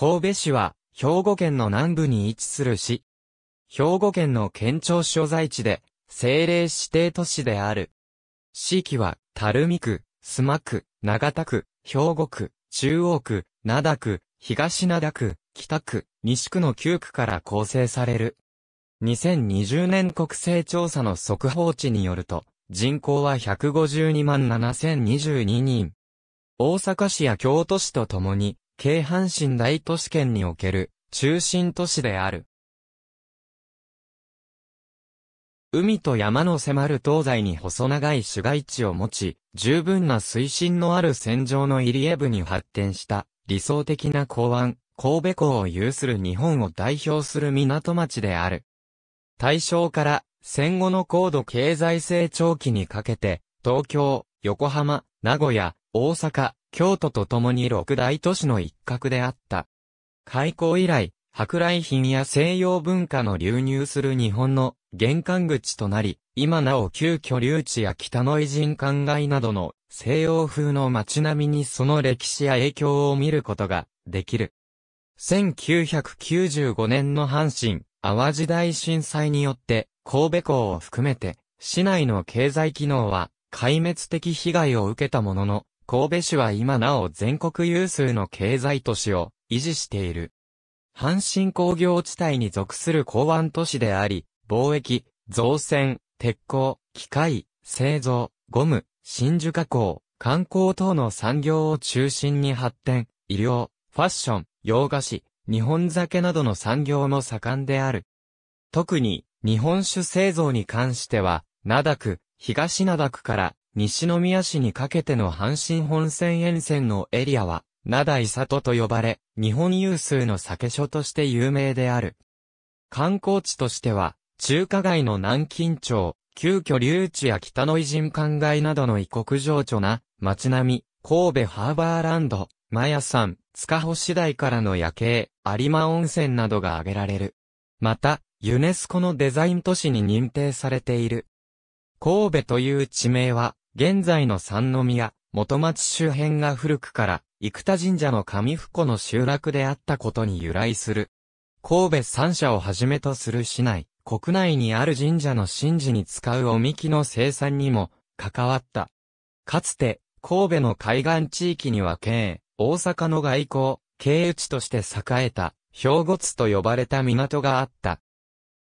神戸市は、兵庫県の南部に位置する市。兵庫県の県庁所在地で、政令指定都市である。市域は、垂水区、須磨区、長田区、兵庫区、中央区、灘区、東灘区、北区、西区の9区から構成される。2020年国勢調査の速報値によると、人口は152万7022人。大阪市や京都市とともに、京阪神大都市圏における中心都市である。海と山の迫る東西に細長い市街地を持ち、十分な水深のある戦場の入り江部に発展した理想的な港湾、神戸港を有する日本を代表する港町である。大正から戦後の高度経済成長期にかけて、東京、横浜、名古屋、大阪、京都と共に六大都市の一角であった。開港以来、舶来品や西洋文化の流入する日本の玄関口となり、今なお旧居留地や北の偉人灌漑などの西洋風の街並みにその歴史や影響を見ることができる。1995年の阪神、淡路大震災によって神戸港を含めて市内の経済機能は壊滅的被害を受けたものの神戸市は今なお全国有数の経済都市を維持している。阪神工業地帯に属する港湾都市であり、貿易、造船、鉄鋼、機械、製造、ゴム、真珠加工、観光等の産業を中心に発展、医療、ファッション、洋菓子、日本酒などの産業も盛んである。特に、日本酒製造に関しては、灘区、東灘区から西宮市にかけての阪神本線沿線のエリアは、灘井里と呼ばれ、日本有数の酒所として有名である。観光地としては、中華街の南京町、急遽留置や北の偉人館街などの異国情緒な、街並み、神戸ハーバーランド、マヤ山、塚星台からの夜景、有馬温泉などが挙げられる。また、ユネスコのデザイン都市に認定されている。神戸という地名は、現在の三宮、元町周辺が古くから、生田神社の上福の集落であったことに由来する。神戸三社をはじめとする市内、国内にある神社の神事に使うおみきの生産にも関わった。かつて、神戸の海岸地域には県大阪の外交、経由地として栄えた、兵庫津と呼ばれた港があった。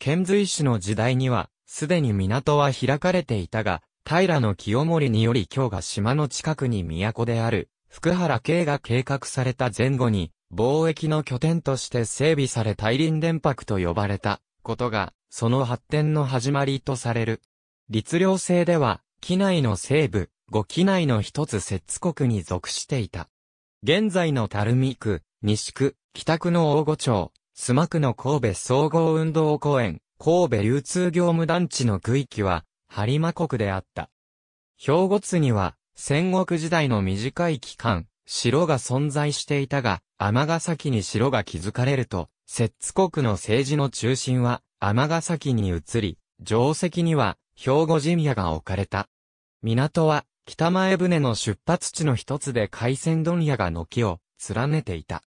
遣隋使の時代には、すでに港は開かれていたが、平清盛により京が島の近くに都である、福原慶が計画された前後に、貿易の拠点として整備され大輪電白と呼ばれたことが、その発展の始まりとされる。律令制では、機内の西部、五機内の一つ摂津国に属していた。現在の垂水区、西区、北区の大御町、須磨区の神戸総合運動公園、神戸流通業務団地の区域は、播磨国であった。兵庫津には、戦国時代の短い期間、城が存在していたが、尼崎に城が築かれると、摂津国の政治の中心は、尼崎に移り、城跡には、兵庫神社が置かれた。港は、北前船の出発地の一つで海鮮問屋が軒を連ねていた。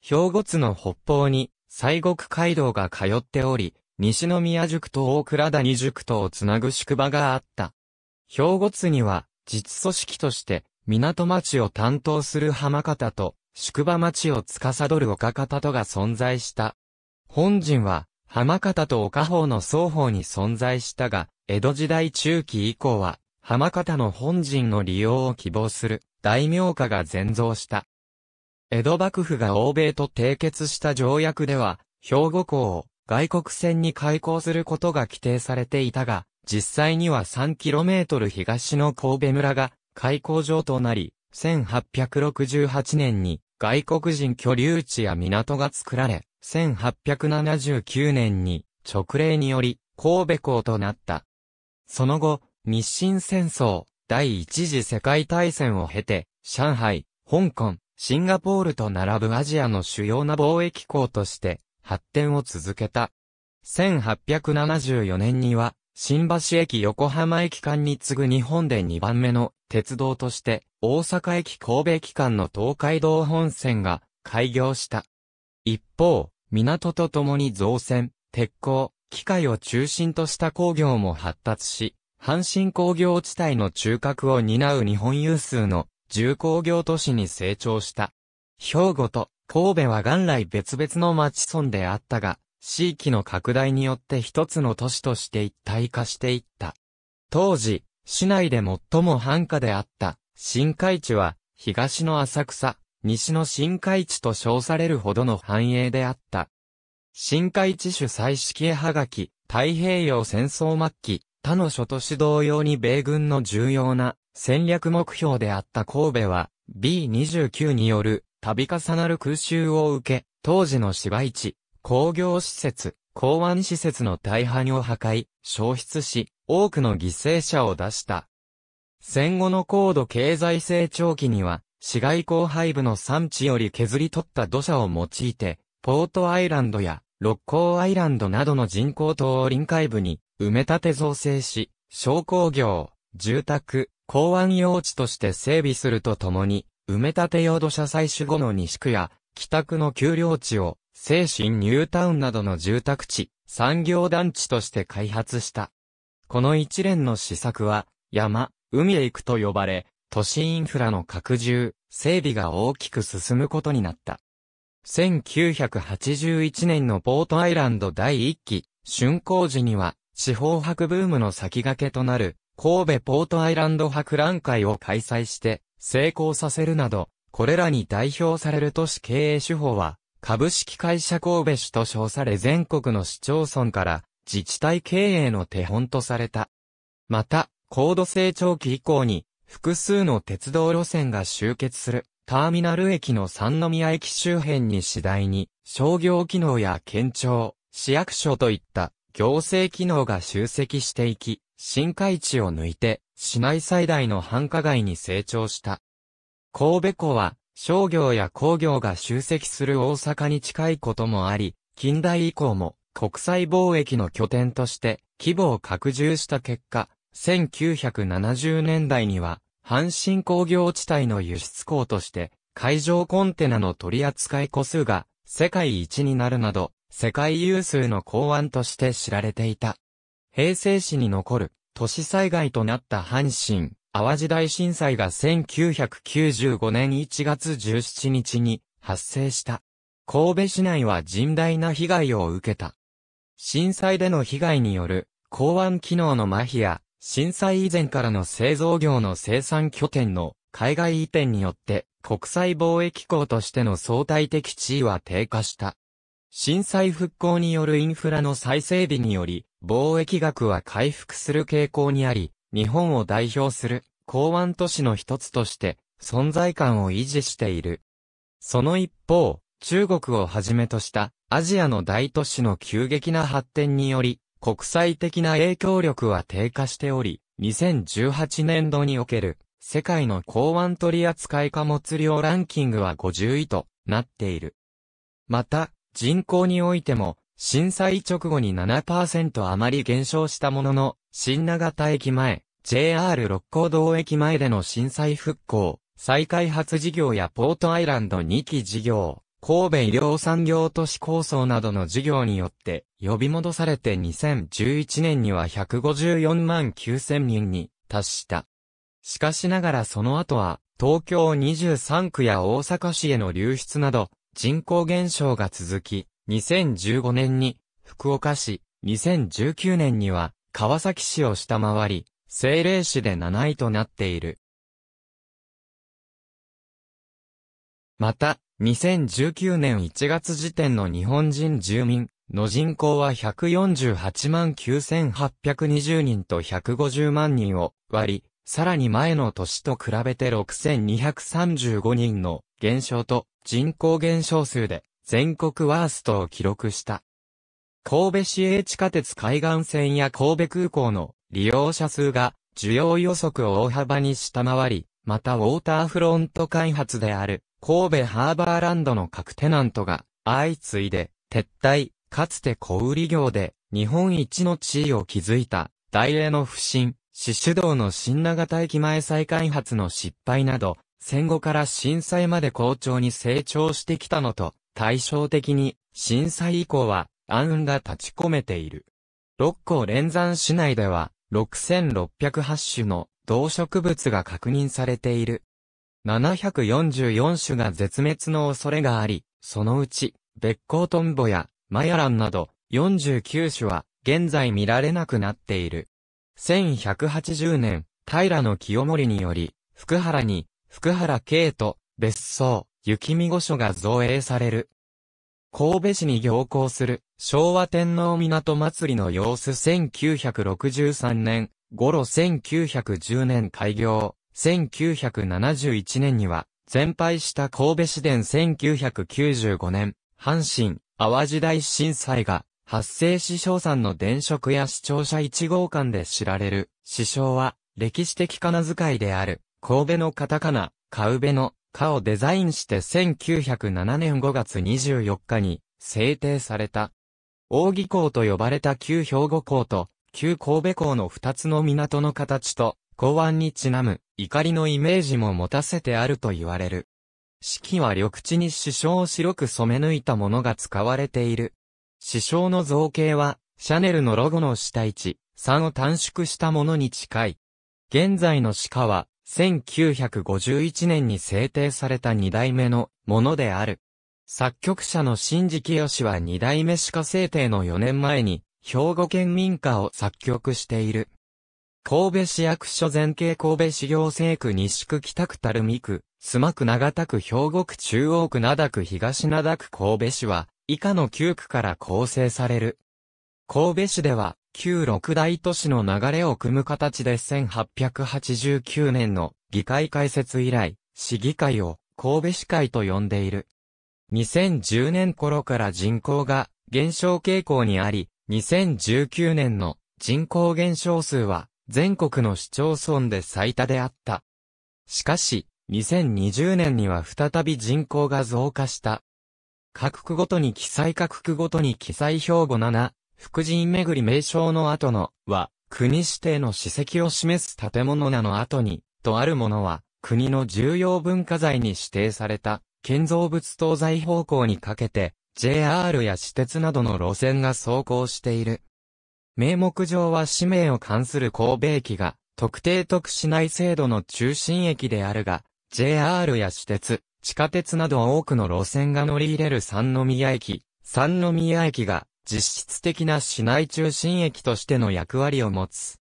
兵庫津の北方に西国街道が通っており、西宮塾と大倉谷塾とをつなぐ宿場があった。兵庫津には、実組織として、港町を担当する浜方と、宿場町を司る岡方とが存在した。本陣は、浜方と岡方の双方に存在したが、江戸時代中期以降は、浜方の本陣の利用を希望する大名家が全増した。江戸幕府が欧米と締結した条約では、兵庫港を外国船に開港することが規定されていたが、実際には 3km 東の神戸村が開港場となり、1868年に外国人居留地や港が作られ、1879年に直令により神戸港となった。その後、日清戦争、第一次世界大戦を経て、上海、香港、シンガポールと並ぶアジアの主要な貿易港として発展を続けた。1874年には、新橋駅横浜駅間に次ぐ日本で2番目の鉄道として、大阪駅神戸駅間の東海道本線が開業した。一方、港とともに造船、鉄鋼、機械を中心とした工業も発達し、阪神工業地帯の中核を担う日本有数の重工業都市に成長した。兵庫と神戸は元来別々の町村であったが、地域の拡大によって一つの都市として一体化していった。当時、市内で最も繁華であった、新海地は、東の浅草、西の新海地と称されるほどの繁栄であった。新海地主採式絵はがき、太平洋戦争末期、他の諸都市同様に米軍の重要な戦略目標であった神戸は、B29 による度重なる空襲を受け、当時の市街地、工業施設、港湾施設の大半を破壊、消失し、多くの犠牲者を出した。戦後の高度経済成長期には、市街荒廃部の産地より削り取った土砂を用いて、ポートアイランドや六甲アイランドなどの人工島を臨海部に埋め立て造成し、商工業、住宅、港湾用地として整備するとともに、埋め立て用土砂採取後の西区や、北区の丘陵地を、精神ニュータウンなどの住宅地、産業団地として開発した。この一連の施策は、山、海へ行くと呼ばれ、都市インフラの拡充、整備が大きく進むことになった。1981年のポートアイランド第一期、竣工時には、地方博ブームの先駆けとなる、神戸ポートアイランド博覧会を開催して、成功させるなど、これらに代表される都市経営手法は、株式会社神戸市と称され全国の市町村から自治体経営の手本とされた。また、高度成長期以降に複数の鉄道路線が集結するターミナル駅の三宮駅周辺に次第に商業機能や県庁、市役所といった行政機能が集積していき、新海地を抜いて市内最大の繁華街に成長した。神戸湖は、商業や工業が集積する大阪に近いこともあり、近代以降も国際貿易の拠点として規模を拡充した結果、1970年代には、阪神工業地帯の輸出港として、海上コンテナの取り扱い個数が世界一になるなど、世界有数の港湾として知られていた。平成史に残る都市災害となった阪神、淡路大震災が1995年1月17日に発生した。神戸市内は甚大な被害を受けた。震災での被害による港湾機能の麻痺や震災以前からの製造業の生産拠点の海外移転によって国際貿易港としての相対的地位は低下した。震災復興によるインフラの再整備により、貿易額は回復する傾向にあり、日本を代表する港湾都市の一つとして存在感を維持している。その一方、中国をはじめとしたアジアの大都市の急激な発展により、国際的な影響力は低下しており、2018年度における世界の港湾取扱貨物量ランキングは50位となっている。また、人口においても震災直後に7%余り減少したものの、新長田駅前、JR 六甲道駅前での震災復興、再開発事業やポートアイランド2期事業、神戸医療産業都市構想などの事業によって呼び戻されて2011年には154万9000人に達した。しかしながらその後は東京23区や大阪市への流出など人口減少が続き、2015年に福岡市、2019年には川崎市を下回り、政令市で7位となっている。また、2019年1月時点の日本人住民の人口は148万9820人と150万人を割り、さらに前の年と比べて6235人の減少と人口減少数で全国ワーストを記録した。神戸市営地下鉄海岸線や神戸空港の利用者数が需要予測を大幅に下回り、またウォーターフロント開発である神戸ハーバーランドの各テナントが相次いで撤退、かつて小売業で日本一の地位を築いた大江の不振、市主導の新長田駅前再開発の失敗など、戦後から震災まで好調に成長してきたのと対照的に、震災以降は、暗雲が立ち込めている。六甲連山市内では、6608種の動植物が確認されている。744種が絶滅の恐れがあり、そのうち、ベッコトンボやマヤランなど49種は現在見られなくなっている。1180年、平清盛により、福原に、福原慶と別荘、雪見御所が造営される。神戸市に行行する昭和天皇港祭りの様子1963年、頃1910年開業、1971年には全廃した神戸市伝1995年、阪神、淡路大震災が発生師匠さんの電飾や視聴者1号館で知られる、師匠は歴史的仮名遣いである、神戸のカタカナ、カウベの化をデザインして1907年5月24日に制定された。扇港と呼ばれた旧兵庫港と旧神戸港の二つの港の形と港湾にちなむ怒りのイメージも持たせてあると言われる。四季は緑地に支相を白く染め抜いたものが使われている。支相の造形は、シャネルのロゴの下位置、3を短縮したものに近い。現在の鹿は、1951年に制定された二代目のものである。作曲者の新次清は二代目鹿制定の4年前に、兵庫県民歌を作曲している。神戸市役所全景神戸市行政区西区北区垂水区、須磨区長田区兵庫区中央区灘区東灘区神戸市は、以下の9区から構成される。神戸市では、旧六大都市の流れを組む形で1889年の議会開設以来、市議会を神戸市会と呼んでいる。2010年頃から人口が減少傾向にあり、2019年の人口減少数は全国の市町村で最多であった。しかし、2020年には再び人口が増加した。各区ごとに記載各区ごとに記載標語7、福神巡り名称の後のは、国指定の史跡を示す建物なの後に、とあるものは、国の重要文化財に指定された、建造物東西方向にかけて、JR や私鉄などの路線が走行している。名目上は氏名を関する神戸駅が、特定特市内制度の中心駅であるが、JR や私鉄、地下鉄など多くの路線が乗り入れる三宮駅、三宮駅が実質的な市内中心駅としての役割を持つ。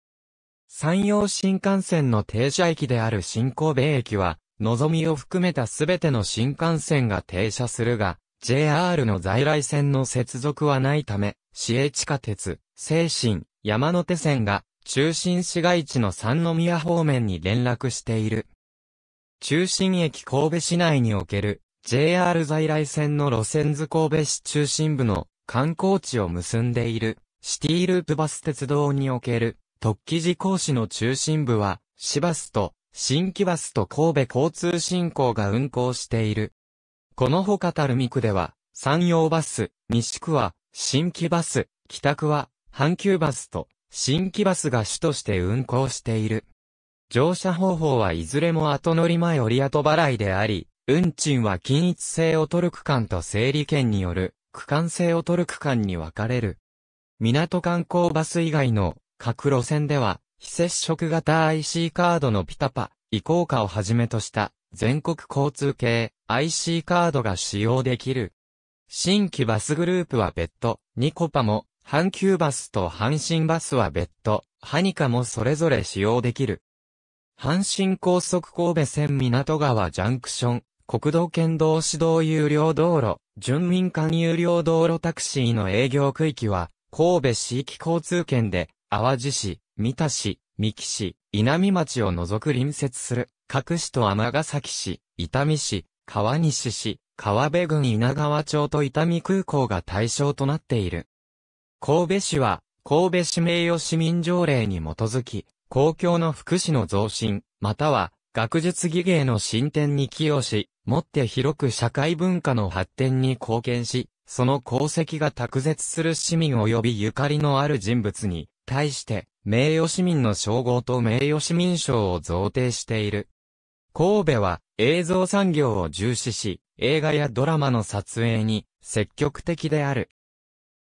山陽新幹線の停車駅である新神戸駅は、のぞみを含めたすべての新幹線が停車するが、JR の在来線の接続はないため、市営地下鉄、西新、山手線が、中心市街地の三宮方面に連絡している。中心駅神戸市内における、JR 在来線の路線図神戸市中心部の観光地を結んでいる、シティループバス鉄道における、特記事項市の中心部は、市バスと、新規バスと神戸交通振興が運行している。このほか垂水区では、山陽バス、西区は、新規バス、北区は、阪急バスと、新規バスが主として運行している。乗車方法はいずれも後乗り前折り後払いであり、運賃は均一性を取る区間と整理券による区間性を取る区間に分かれる。港観光バス以外の各路線では、非接触型 IC カードのピタパ、移行化をはじめとした全国交通系 IC カードが使用できる。新規バスグループは別途、ニコパも、阪急バスと阪神バスは別途、ハニカもそれぞれ使用できる。阪神高速神戸線港川ジャンクション、国道県道指導有料道路、純民間有料道路タクシーの営業区域は、神戸市域交通圏で、淡路市、三田市、三木市、稲美町を除く隣接する、各市と尼崎市、伊丹市、川西市、川辺郡稲川町と伊丹空港が対象となっている。神戸市は、神戸市名誉市民条例に基づき、公共の福祉の増進、または、学術技芸の進展に寄与し、もって広く社会文化の発展に貢献し、その功績が卓絶する市民及びゆかりのある人物に、対して、名誉市民の称号と名誉市民賞を贈呈している。神戸は映像産業を重視し、映画やドラマの撮影に積極的である。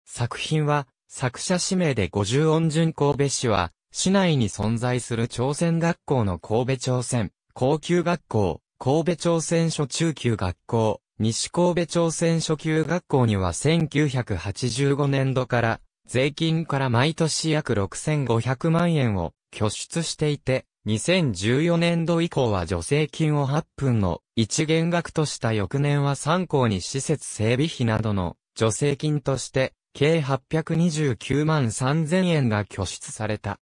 作品は作者氏名で五十音順神戸市は市内に存在する朝鮮学校の神戸朝鮮高級学校神戸朝鮮初中級学校、西神戸朝鮮初級学校には1985年度から、税金から毎年約6500万円を拠出していて、2014年度以降は助成金を8分の1減額とした翌年は参校に施設整備費などの助成金として計829万3000円が拠出された。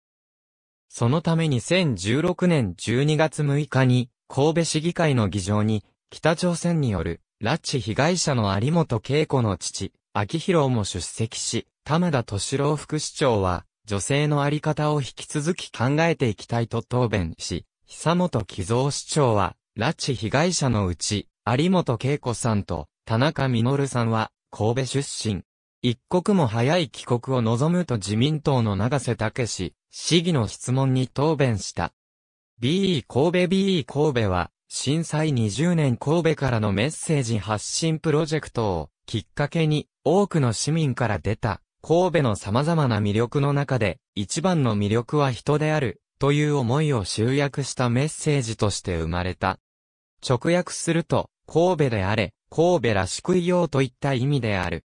そのため2016年12月6日に神戸市議会の議場に、北朝鮮による、拉致被害者の有本恵子の父、秋広も出席し、玉田敏郎副市長は、女性のあり方を引き続き考えていきたいと答弁し、久本木三市長は、拉致被害者のうち、有本恵子さんと、田中稔さんは、神戸出身。一刻も早い帰国を望むと自民党の長瀬武史、市議の質問に答弁した。BE 神戸 BE 神戸は、震災20年神戸からのメッセージ発信プロジェクトをきっかけに多くの市民から出た神戸の様々な魅力の中で一番の魅力は人であるという思いを集約したメッセージとして生まれた。直訳すると神戸であれ、神戸らしくいようといった意味である。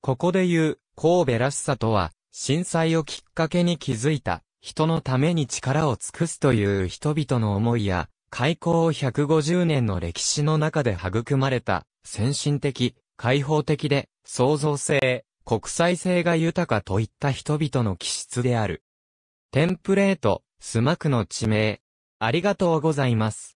ここで言う神戸らしさとは震災をきっかけに気づいた人のために力を尽くすという人々の思いや、開港150年の歴史の中で育まれた、先進的、開放的で、創造性、国際性が豊かといった人々の気質である。テンプレート、スマクの地名。ありがとうございます。